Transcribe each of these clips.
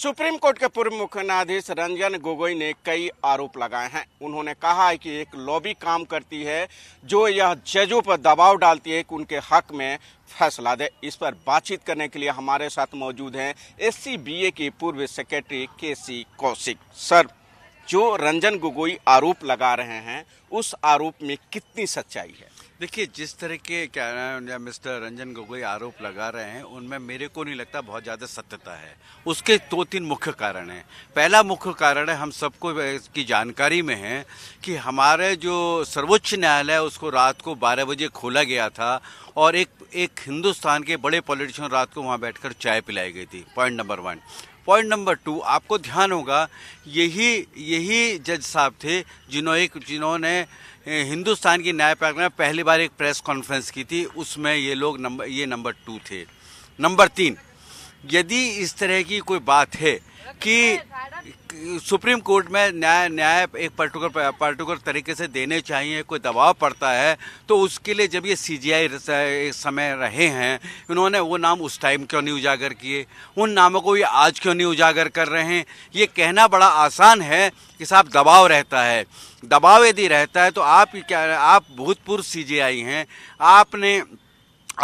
supreme court के पूर्व मुख्य न्यायाधीश रंजन गोगोई ने कई आरोप लगाए हैं उन्होंने कहा है कि एक लॉबी काम करती है जो यह जजों पर दबाव डालती है कि उनके हक में फैसला दे इस पर बातचीत करने के लिए हमारे साथ मौजूद हैं एस की पूर्व सेक्रेटरी के सी कौशिक सर जो रंजन गोगोई आरोप लगा रहे हैं उस आरोप में कितनी सच्चाई है देखिए जिस तरह के क्या नाम मिस्टर रंजन गोगोई आरोप लगा रहे हैं उनमें मेरे को नहीं लगता बहुत ज़्यादा सत्यता है उसके दो तीन मुख्य कारण हैं पहला मुख्य कारण है हम सबको इसकी जानकारी में है कि हमारे जो सर्वोच्च न्यायालय उसको रात को 12 बजे खोला गया था और एक एक हिंदुस्तान के बड़े पॉलिटिशियन रात को वहाँ बैठकर चाय पिलाई गई थी point number one point number two आपको ध्यान होगा यही यही जज साहब थे जिन्होंने एक जिन्होंने हिंदुस्तान की न्यायपालिका ने में पहली बार एक प्रेस कॉन्फ्रेंस की थी उसमें ये लोग नंबर ये नंबर टू थे नंबर तीन यदि इस तरह की कोई बात है कि सुप्रीम कोर्ट में न्याय न्याय एक पर्टिकुलर पर्टिकुलर तरीके से देने चाहिए कोई दबाव पड़ता है तो उसके लिए जब ये सी जी आई समय रहे हैं इन्होंने वो नाम उस टाइम क्यों नहीं उजागर किए उन नामों को ये आज क्यों नहीं उजागर कर रहे हैं ये कहना बड़ा आसान है कि साहब दबाव रहता है दबाव यदि रहता है तो आप क्या आप भूतपूर्व सी जी आई हैं आपने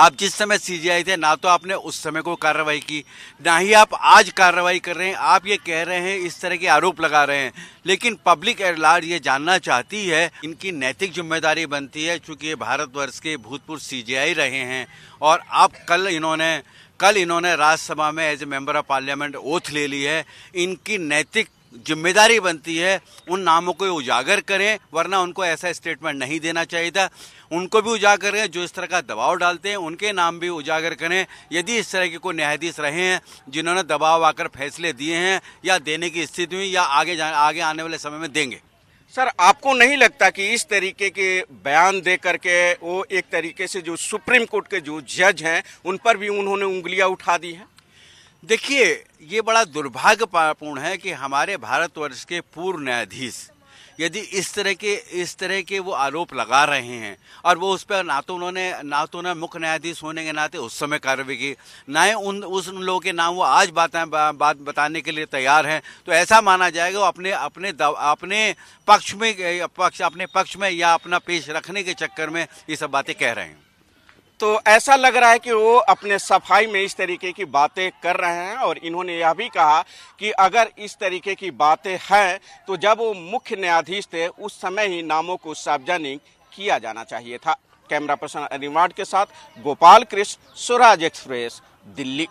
आप जिस समय सीजीआई थे ना तो आपने उस समय को कार्रवाई की ना ही आप आज कार्रवाई कर रहे हैं आप ये कह रहे हैं इस तरह के आरोप लगा रहे हैं लेकिन पब्लिक एट लार्ज ये जानना चाहती है इनकी नैतिक जिम्मेदारी बनती है चूंकि ये भारतवर्ष के भूतपूर्व सीजीआई रहे हैं और आप कल इन्होंने कल इन्होंने राज्यसभा में as a member of parliament oath ले ली है इनकी नैतिक जिम्मेदारी बनती है उन नामों को उजागर करें वरना उनको ऐसा स्टेटमेंट नहीं देना चाहिए था उनको भी उजागर करें जो इस तरह का दबाव डालते हैं उनके नाम भी उजागर करें यदि इस तरह के कोई न्यायाधीश रहे हैं जिन्होंने दबाव आकर फैसले दिए हैं या देने की स्थिति में या आगे जा, आगे आने वाले समय में देंगे सर आपको नहीं लगता कि इस तरीके के बयान दे करके वो एक तरीके से जो सुप्रीम कोर्ट के जो जज हैं उन पर भी उन्होंने उंगलियां उठा दी हैं देखिए ये बड़ा दुर्भाग्यपूर्ण है कि हमारे भारतवर्ष के पूर्व न्यायाधीश यदि इस तरह के इस तरह के वो आरोप लगा रहे हैं और वो उस पर ना तो उन्होंने ना तो उन्होंने मुख्य न्यायाधीश होने के नाते उस समय कार्रवाई की ना ही उन उस उन लोगों के नाम वो आज बातें बात बताने के लिए तैयार हैं तो ऐसा माना जाएगा वो अपने अपने अपने पक्ष में पक्ष अपने पक्ष में या अपना पेश रखने के चक्कर में ये सब बातें कह रहे हैं तो ऐसा लग रहा है कि वो अपने सफाई में इस तरीके की बातें कर रहे हैं और इन्होंने यह भी कहा कि अगर इस तरीके की बातें हैं तो जब वो मुख्य न्यायाधीश थे उस समय ही नामों को सार्वजनिक किया जाना चाहिए था कैमरा पर्सन अनिवार्ड के साथ गोपाल कृष्ण स्वराज एक्सप्रेस दिल्ली